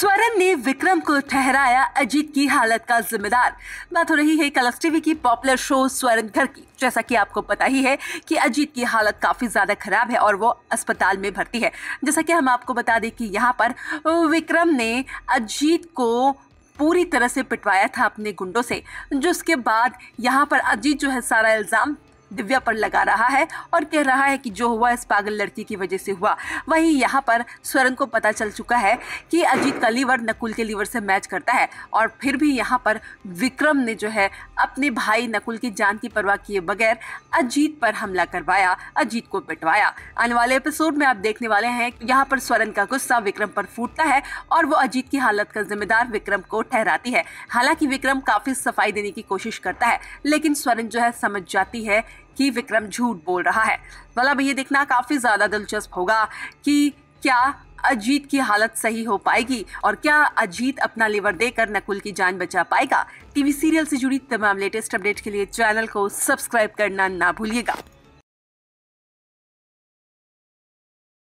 स्वरण ने विक्रम को ठहराया अजीत की हालत का जिम्मेदार बात हो रही है कलर्स टीवी की पॉपुलर शो स्वरण घर की जैसा कि आपको पता ही है कि अजीत की हालत काफ़ी ज़्यादा ख़राब है और वो अस्पताल में भर्ती है जैसा कि हम आपको बता दें कि यहाँ पर विक्रम ने अजीत को पूरी तरह से पिटवाया था अपने गुंडों से जिसके बाद यहाँ पर अजीत जो है सारा इल्ज़ाम दिव्या पर लगा रहा है और कह रहा है कि जो हुआ इस पागल लड़की की वजह से हुआ वहीं यहाँ पर स्वरण को पता चल चुका है कि अजीत का लीवर नकुल के लीवर से मैच करता है और फिर भी यहाँ पर विक्रम ने जो है अपने भाई नकुल की जान की परवाह किए बगैर अजीत पर हमला करवाया अजीत को पिटवाया आने वाले एपिसोड में आप देखने वाले हैं यहाँ पर स्वरण का गुस्सा विक्रम पर फूटता है और वो अजीत की हालत का जिम्मेदार विक्रम को ठहराती है हालांकि विक्रम काफी सफाई देने की कोशिश करता है लेकिन स्वरण जो है समझ जाती है कि विक्रम झूठ बोल रहा है मतलब ये देखना काफ़ी ज़्यादा दिलचस्प होगा कि क्या अजीत की हालत सही हो पाएगी और क्या अजीत अपना लिवर देकर नकुल की जान बचा पाएगा टीवी सीरियल से जुड़ी तमाम लेटेस्ट अपडेट के लिए चैनल को सब्सक्राइब करना ना भूलिएगा